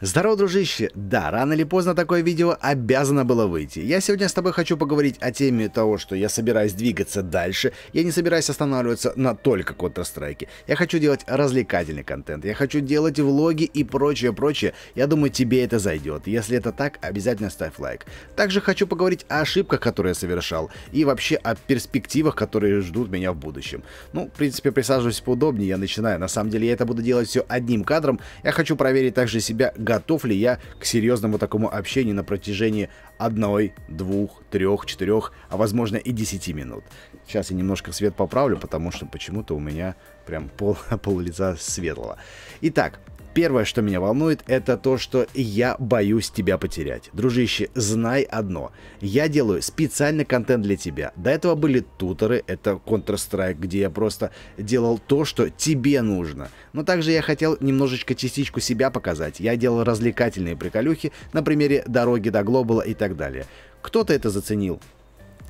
Здорово, дружище! Да, рано или поздно такое видео обязано было выйти. Я сегодня с тобой хочу поговорить о теме того, что я собираюсь двигаться дальше, я не собираюсь останавливаться на только Counter-Strike. Я хочу делать развлекательный контент, я хочу делать влоги и прочее, прочее. Я думаю, тебе это зайдет. Если это так, обязательно ставь лайк. Также хочу поговорить о ошибках, которые я совершал, и вообще о перспективах, которые ждут меня в будущем. Ну, в принципе, присаживаюсь поудобнее, я начинаю. На самом деле, я это буду делать все одним кадром. Я хочу проверить также себя готов ли я к серьезному такому общению на протяжении одной, двух, трех, четырех, а возможно и десяти минут. Сейчас я немножко свет поправлю, потому что почему-то у меня прям пол, пол лица светлого. Итак, Первое, что меня волнует, это то, что я боюсь тебя потерять. Дружище, знай одно. Я делаю специально контент для тебя. До этого были туторы, это Counter-Strike, где я просто делал то, что тебе нужно. Но также я хотел немножечко частичку себя показать. Я делал развлекательные приколюхи на примере дороги до глобала и так далее. Кто-то это заценил,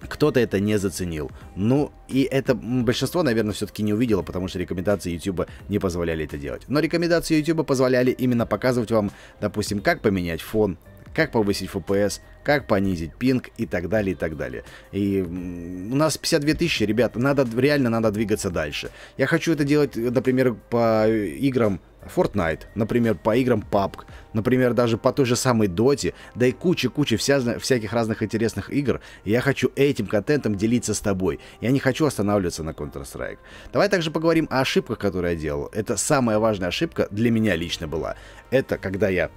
кто-то это не заценил. Ну, и это большинство, наверное, все-таки не увидело, потому что рекомендации YouTube не позволяли это делать. Но рекомендации YouTube позволяли именно показывать вам, допустим, как поменять фон, как повысить FPS, как понизить пинг и так далее, и так далее. И у нас 52 тысячи, ребят, надо, реально надо двигаться дальше. Я хочу это делать, например, по играм Fortnite, например, по играм PUBG, например, даже по той же самой Доте, да и куча-куча вся, всяких разных интересных игр. И я хочу этим контентом делиться с тобой. Я не хочу останавливаться на Counter-Strike. Давай также поговорим о ошибках, которые я делал. Это самая важная ошибка для меня лично была. Это когда я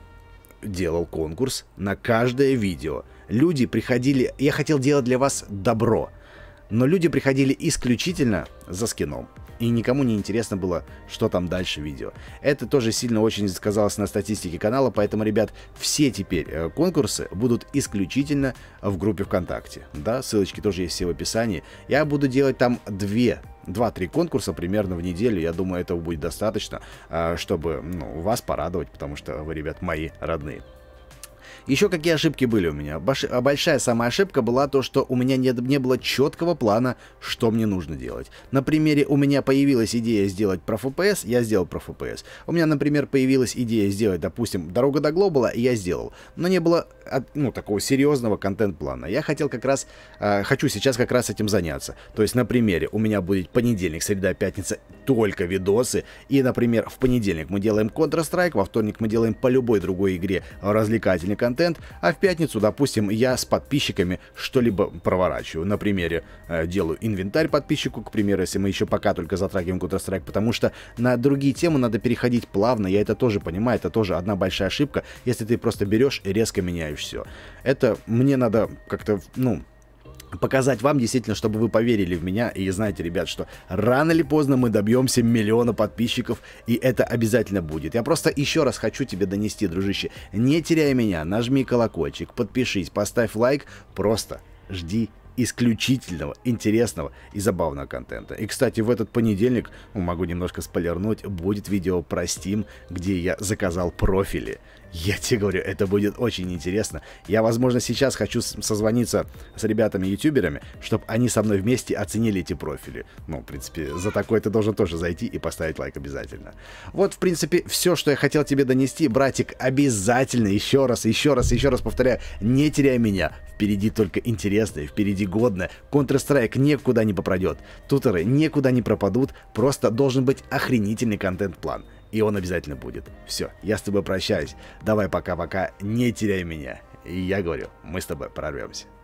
делал конкурс на каждое видео. Люди приходили... Я хотел делать для вас добро. Но люди приходили исключительно за скином и никому не интересно было, что там дальше видео. Это тоже сильно очень сказалось на статистике канала, поэтому, ребят, все теперь э, конкурсы будут исключительно в группе ВКонтакте. Да, ссылочки тоже есть все в описании. Я буду делать там две 2-3 конкурса примерно в неделю. Я думаю, этого будет достаточно, а, чтобы ну, вас порадовать, потому что вы, ребят, мои родные. Еще какие ошибки были у меня? Баш... А большая самая ошибка была то, что у меня не, не было четкого плана, что мне нужно делать. На примере у меня появилась идея сделать про FPS, я сделал про FPS. У меня, например, появилась идея сделать, допустим, дорога до глобала, и я сделал. Но не было ну, такого серьезного контент-плана. Я хотел как раз, э, хочу сейчас как раз этим заняться. То есть на примере у меня будет понедельник, среда, пятница только видосы. И, например, в понедельник мы делаем Counter-Strike, во вторник мы делаем по любой другой игре а, развлекательный контент, а в пятницу, допустим, я с подписчиками что-либо проворачиваю. На примере э, делаю инвентарь подписчику, к примеру, если мы еще пока только затрагиваем Counter-Strike, потому что на другие темы надо переходить плавно, я это тоже понимаю, это тоже одна большая ошибка, если ты просто берешь и резко меняешь все. Это мне надо как-то, ну, показать вам действительно, чтобы вы поверили в меня и знаете, ребят, что рано или поздно мы добьемся миллиона подписчиков, и это обязательно будет. Я просто еще раз хочу тебе донести, дружище, не теряй меня, нажми колокольчик, подпишись, поставь лайк, просто жди исключительного, интересного и забавного контента. И, кстати, в этот понедельник, ну, могу немножко спойлернуть, будет видео про Steam, где я заказал профили. Я тебе говорю, это будет очень интересно. Я, возможно, сейчас хочу созвониться с ребятами-ютуберами, чтобы они со мной вместе оценили эти профили. Ну, в принципе, за такое ты должен тоже зайти и поставить лайк обязательно. Вот, в принципе, все, что я хотел тебе донести, братик, обязательно еще раз, еще раз, еще раз повторяю, не теряй меня. Впереди только интересное, впереди ежегодно. Counter-Strike никуда не попадет. Тутеры никуда не пропадут, просто должен быть охренительный контент-план. И он обязательно будет. Все, я с тобой прощаюсь. Давай пока-пока, не теряй меня. И я говорю, мы с тобой прорвемся.